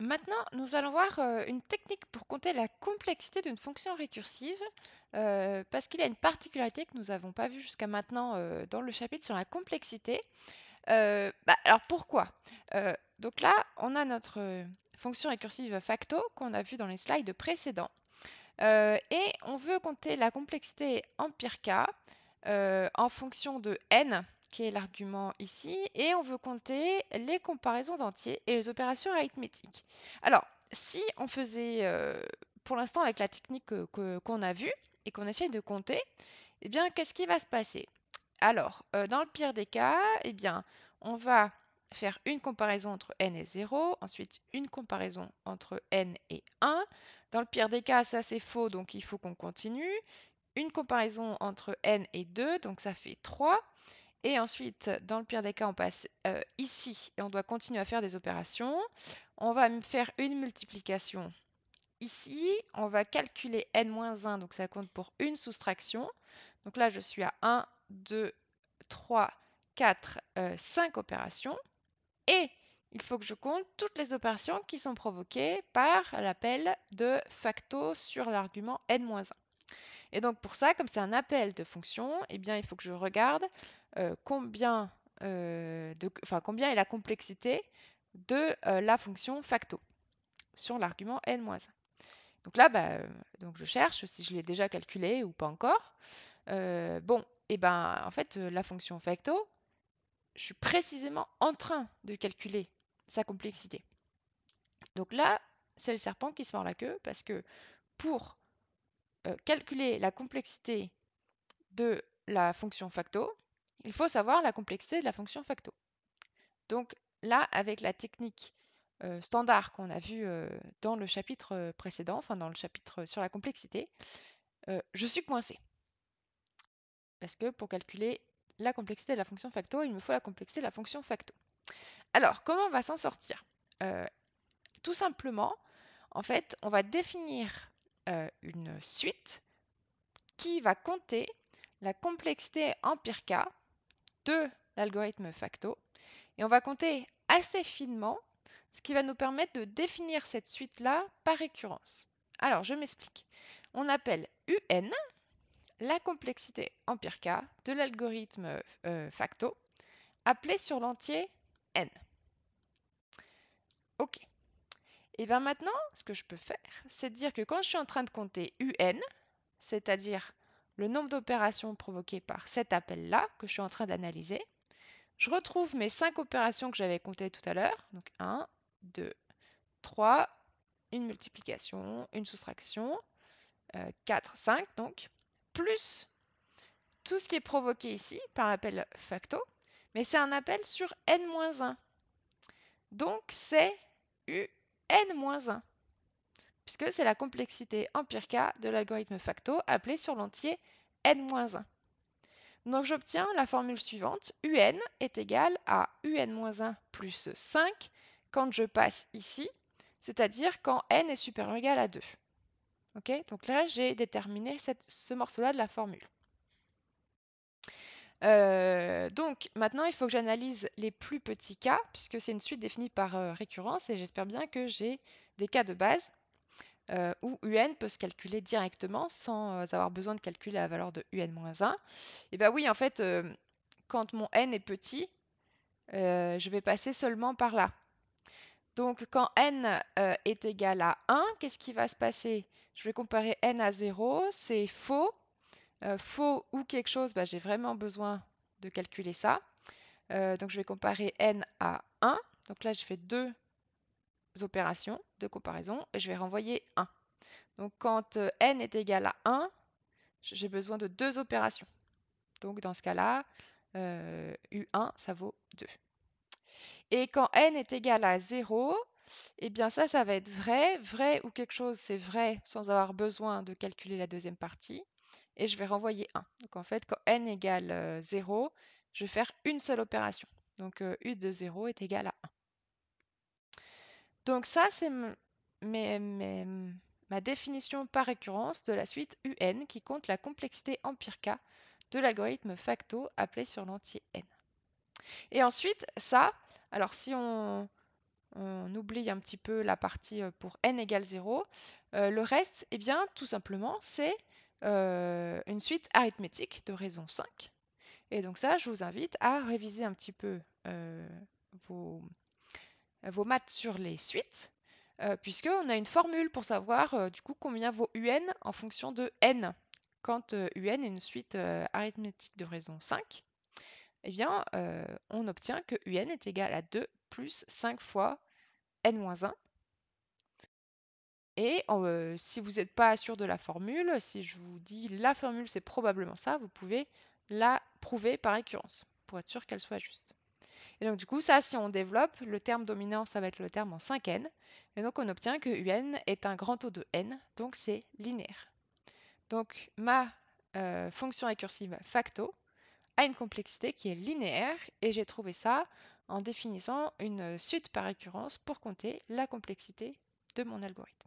Maintenant, nous allons voir euh, une technique pour compter la complexité d'une fonction récursive, euh, parce qu'il y a une particularité que nous n'avons pas vue jusqu'à maintenant euh, dans le chapitre sur la complexité. Bah, alors pourquoi Donc là, on a notre fonction récursive facto qu'on a vue dans les slides précédents. et on veut compter la complexité en pire cas en fonction de n, qui est l'argument ici, et on veut compter les comparaisons d'entiers et les opérations arithmétiques. Alors, si on faisait, euh, pour l'instant avec la technique qu'on a vue, et qu'on essaye de compter, eh bien, qu'est-ce qui va se passer Alors, euh, dans le pire des cas, eh bien, on va faire une comparaison entre n et 0, ensuite une comparaison entre n et 1. Dans le pire des cas, ça c'est faux, donc il faut qu'on continue. Une comparaison entre n et 2, donc ça fait 3. Et ensuite, dans le pire des cas, on passe euh, ici et on doit continuer à faire des opérations. On va faire une multiplication ici. On va calculer n-1, donc ça compte pour une soustraction. Donc là, je suis à 1, 2, 3, 4, 5 opérations. Et il faut que je compte toutes les opérations qui sont provoquées par l'appel de facto sur l'argument n-1. Et donc pour ça, comme c'est un appel de fonction, eh bien il faut que je regarde euh, combien, euh, enfin, combien est la complexité de euh, la fonction facto sur l'argument n-1. Donc là, bah, donc je cherche si je l'ai déjà calculé ou pas encore. bon, et eh ben en fait la fonction facto, je suis précisément en train de calculer sa complexité. Donc là, c'est le serpent qui se mord la queue parce que pour euh, calculer la complexité de la fonction facto, il faut savoir la complexité de la fonction facto. Donc là, avec la technique euh, standard qu'on a vue euh, dans le chapitre précédent, enfin dans le chapitre sur la complexité, je suis coincée. Parce que pour calculer la complexité de la fonction facto, il me faut la complexité de la fonction facto. Alors, comment on va s'en sortir Tout simplement, en fait, on va définir euh, une suite qui va compter la complexité empire cas de l'algorithme facto. Et on va compter assez finement, ce qui va nous permettre de définir cette suite-là par récurrence. Alors, je m'explique. On appelle UN la complexité empire cas de l'algorithme euh, facto, appelé sur l'entier N. OK. Et eh bien maintenant, ce que je peux faire, c'est dire que quand je suis en train de compter UN, c'est-à-dire le nombre d'opérations provoquées par cet appel-là que je suis en train d'analyser, je retrouve mes 5 opérations que j'avais comptées tout à l'heure. Donc 1, 2, 3, une multiplication, une soustraction, 4, euh, 5 donc, plus tout ce qui est provoqué ici par l'appel facto, mais c'est un appel sur n-1. Donc c'est U n-1, puisque c'est la complexité cas de l'algorithme facto appelé sur l'entier n-1. Donc j'obtiens la formule suivante, un est égal à un-1 plus 5 quand je passe ici, c'est-à-dire quand n est supérieur ou égal à 2. ok Donc là, j'ai déterminé cette, ce morceau-là de la formule. Euh, donc maintenant, il faut que j'analyse les plus petits cas, puisque c'est une suite définie par euh, récurrence, et j'espère bien que j'ai des cas de base euh, où UN peut se calculer directement sans avoir besoin de calculer la valeur de UN-1. Et eh bien oui, en fait, quand mon n est petit, je vais passer seulement par là. Donc quand n est égal à 1, qu'est-ce qui va se passer Je vais comparer n à 0, c'est faux. Euh, faux ou quelque chose, bah, j'ai vraiment besoin de calculer ça. Euh, donc je vais comparer n à 1. Donc là, je fais deux opérations de comparaison et je vais renvoyer 1. Donc quand euh, n est égal à 1, j'ai besoin de deux opérations. Donc dans ce cas-là, U1, ça vaut 2. Et quand n est égal à 0, eh bien ça, ça va être vrai. Vrai ou quelque chose, c'est vrai sans avoir besoin de calculer la deuxième partie et je vais renvoyer 1. Donc en fait, quand n égale 0, euh, je vais faire une seule opération. Donc euh, u de 0 est égal à 1. Donc ça, c'est ma définition par récurrence de la suite UN qui compte la complexité empire cas de l'algorithme facto appelé sur l'entier N. Et ensuite, ça, alors si on, oublie un petit peu la partie euh, pour n égale 0. le reste, eh bien, tout simplement, c'est euh, une suite arithmétique de raison 5. Et donc ça, je vous invite à réviser un petit peu euh, vos, vos, maths sur les suites, puisque euh, puisqu'on a une formule pour savoir du coup combien vaut un en fonction de n. Quand un est une suite arithmétique de raison 5, eh bien, on obtient que un est égal à 2 plus 5 fois n-1, et euh, si vous n'êtes pas sûr de la formule, si je vous dis la formule c'est probablement ça, vous pouvez la prouver par récurrence pour être sûr qu'elle soit juste. Et donc du coup, ça, si on développe, le terme dominant, ça va être le terme en 5n. Et donc on obtient que un est un grand taux de n, donc c'est linéaire. Donc ma euh, fonction récursive facto a une complexité qui est linéaire, et j'ai trouvé ça en définissant une suite par récurrence pour compter la complexité de mon algorithme.